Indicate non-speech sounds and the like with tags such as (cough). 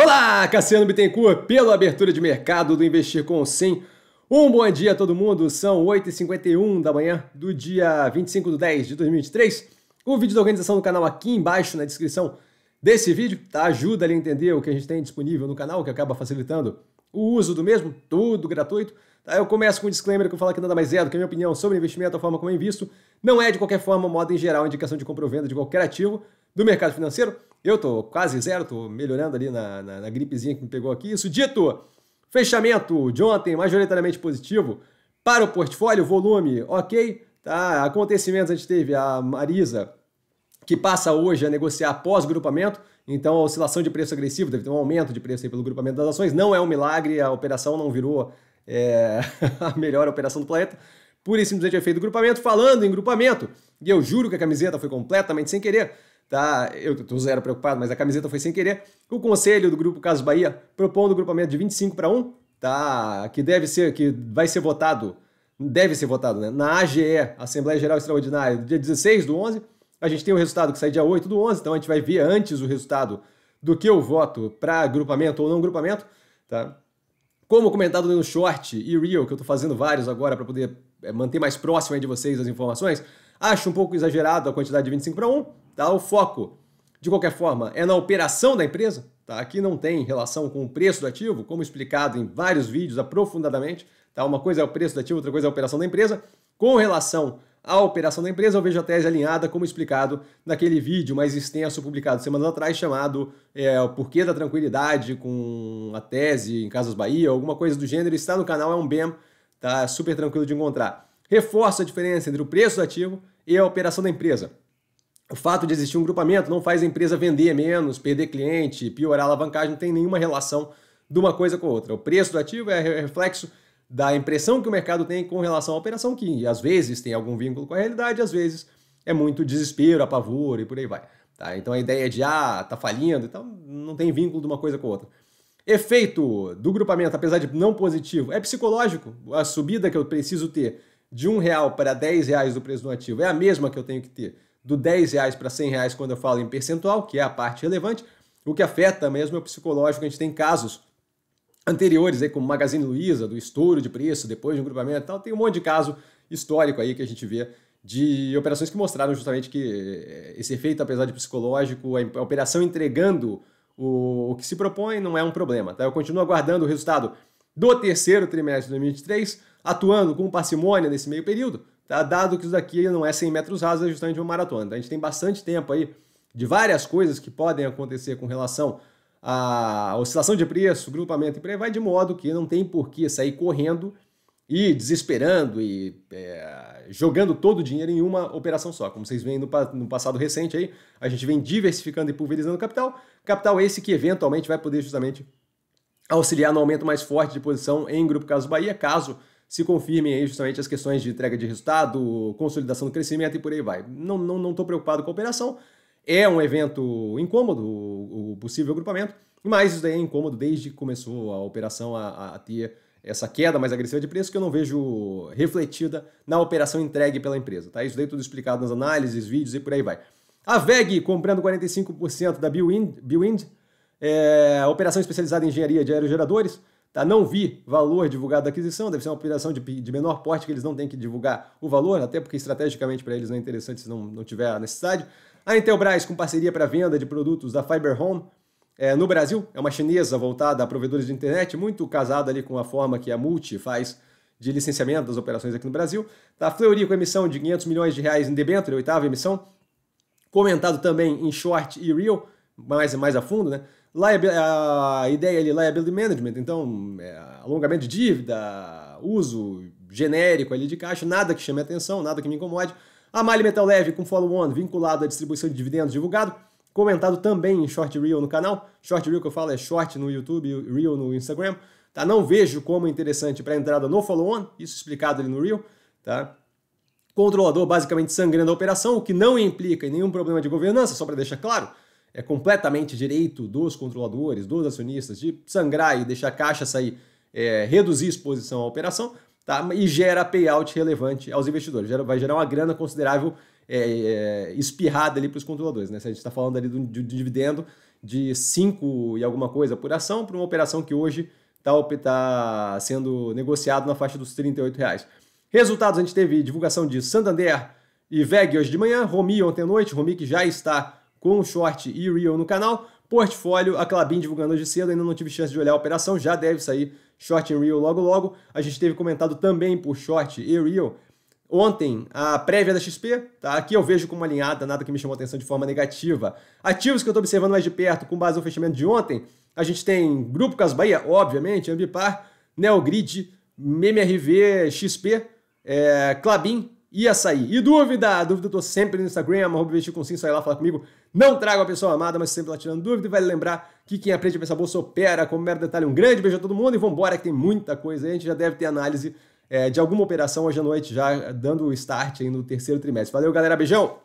Olá, Cassiano Bittencourt, pela abertura de mercado do Investir com Sim. Um bom dia a todo mundo, são 8h51 da manhã do dia 25 de 10 de 2023. O vídeo da organização do canal aqui embaixo na descrição desse vídeo, tá? ajuda a entender o que a gente tem disponível no canal, que acaba facilitando o uso do mesmo, tudo gratuito. Tá? Eu começo com um disclaimer que eu falo que nada mais é do que a minha opinião sobre investimento, a forma como eu invisto. Não é, de qualquer forma, modo em geral, indicação de compra ou venda de qualquer ativo do mercado financeiro. Eu estou quase zero, estou melhorando ali na, na, na, gripezinha que me pegou aqui. Isso dito, fechamento de ontem majoritariamente positivo para o portfólio, volume ok. Tá? Acontecimentos a gente teve a Marisa, que passa hoje a negociar pós-grupamento, então a oscilação de preço agressivo, deve ter um aumento de preço pelo grupamento das ações, não é um milagre, a operação não virou é, (laughs) a melhor operação do planeta, por e simplesmente efeito do grupamento. Falando em grupamento, e eu juro que a camiseta foi completamente sem querer, tá? Eu tô zero preocupado, mas a camiseta foi sem querer. O conselho do grupo Caso Bahia propondo o grupamento de 25 para 1, tá? Que deve ser, que vai ser votado, deve ser votado, né? Na AGE, Assembleia Geral Extraordinária, dia 16 do 11. A gente tem o resultado que sai dia 8 do 11, então a gente vai ver antes o resultado do que o voto para grupamento ou não grupamento, tá? Como comentado no short e real, que eu tô fazendo vários agora para poder eh, manter mais próximo aí de vocês as informações, Acho um pouco exagerado a quantidade de 25 para 1, tá? O foco, de qualquer forma, é na operação da empresa, tá? Aqui não tem relação com o preço do ativo, como explicado em vários vídeos aprofundadamente, tá? Uma coisa é o preço do ativo, outra coisa é a operação da empresa. Com relação à operação da empresa, eu vejo a tese alinhada, como explicado naquele vídeo mais extenso publicado semanas atrás, chamado é, O Porquê da Tranquilidade com a tese em Casas Bahia, alguma coisa do gênero, está no canal, é um BEM, tá super tranquilo de encontrar reforça a diferença entre o preço do ativo e a operação da empresa. O fato de existir um grupamento não faz a empresa vender menos, perder cliente, piorar a alavancagem, não tem nenhuma relação de uma coisa com a outra. O preço do ativo é reflexo da impressão que o mercado tem com relação à operação, que às vezes tem algum vínculo com a realidade, às vezes é muito desespero, apavoro e por aí vai. Tá? Então a ideia é de, ah, tá falindo, então não tem vínculo de uma coisa com a outra. Efeito do grupamento, apesar de não positivo, é psicológico. A subida que eu preciso ter de um real para 10 reais do preço do ativo é a mesma que eu tenho que ter do 10 reais para 100 reais quando eu falo em percentual, que é a parte relevante, o que afeta mesmo é o psicológico. A gente tem casos anteriores, aí, como Magazine Luiza, do estouro de preço depois de um grupamento e tal, tem um monte de caso histórico aí que a gente vê de operações que mostraram justamente que eh, esse efeito, apesar de psicológico, a operação entregando o, que se propõe não é um problema. Tá? Eu continuo aguardando o resultado do terceiro trimestre de 2023 atuando com parcimônia nesse meio período, tá? dado que isso daqui não é 100 metros rasos, é justamente uma maratona. Então, a gente tem bastante tempo aí de várias coisas que podem acontecer com relação à oscilação de preço, grupamento e por vai, de modo que não tem por que sair correndo e desesperando e é, jogando todo o dinheiro em uma operação só. Como vocês veem no, no, passado recente aí, a gente vem diversificando e pulverizando capital, capital esse que eventualmente vai poder justamente auxiliar no aumento mais forte de posição em Grupo Caso Bahia, caso se confirmem aí justamente as questões de entrega de resultado, consolidação do crescimento e por aí vai. Não estou não, não preocupado com a operação, é um evento incômodo, o, o possível agrupamento, mas isso daí é incômodo desde que começou a operação a, a ter essa queda mais agressiva de preço que eu não vejo refletida na operação entregue pela empresa. Tá? Isso daí tudo explicado nas análises, vídeos e por aí vai. A VEG comprando 45% da Biowind, Biowind é, operação especializada em engenharia de aerogeradores, Tá? Não vi valor divulgado da aquisição, deve ser uma operação de, de menor porte que eles não têm que divulgar o valor, até porque estrategicamente para eles não é interessante se não, não tiver a necessidade. A Intelbras com parceria para venda de produtos da Fiber Home é, no Brasil, é uma chinesa voltada a provedores de internet, muito casada ali com a forma que a Multi faz de licenciamento das operações aqui no Brasil. Tá? Fleury com emissão de 500 milhões de reais em debênture, oitava emissão. Comentado também em short e real, mais, mais a fundo, né? a ideia ali, liability management, então, é, alongamento de dívida, uso genérico ali de caixa, nada que chame atenção, nada que me incomode. A Mali Metal Leve com follow-on vinculado à distribuição de dividendos divulgado, comentado também em short reel no canal. Short reel que eu falo é short no YouTube, reel no Instagram. Tá? Não vejo como é interessante para entrada no follow-on, isso explicado ali no reel. Tá? Controlador basicamente sangrando a operação, o que não implica em nenhum problema de governança, só para deixar claro é completamente direito dos controladores, dos acionistas, de sangrar e deixar a caixa sair, é, reduzir a exposição à operação, tá? e gera payout relevante aos investidores. vai gerar uma grana considerável é, é, espirrada ali para os controladores. Né? Se a gente está falando ali do, dividendo de 5 e alguma coisa por ação para uma operação que hoje está tá sendo negociado na faixa dos R$ reais. Resultados, a gente teve divulgação de Santander e VEG hoje de manhã, Romi ontem à noite, Romi que já está com o short e real no canal. Portfólio, a Clabin divulgando hoje cedo, ainda não tive chance de olhar a operação, já deve sair short e real logo logo. A gente teve comentado também por short e real ontem a prévia da XP, tá? Aqui eu vejo como alinhada, nada que me chamou atenção de forma negativa. Ativos que eu estou observando mais de perto com base no fechamento de ontem, a gente tem Grupo Cas Bahia, obviamente, Ambipar, Neogrid, MMRV, XP, é, Clabin e Açaí. E dúvida? Dúvida eu tô sempre no Instagram, arroba com sim, sai lá falar comigo. Não trago a pessoa amada, mas sempre lá tirando dúvida. E vale lembrar que quem aprende a pensar bolsa opera como mero detalhe. Um grande beijo a todo mundo e vambora que tem muita coisa aí. A gente já deve ter análise é, de alguma operação hoje à noite, já dando o start aí no terceiro trimestre. Valeu, galera. Beijão!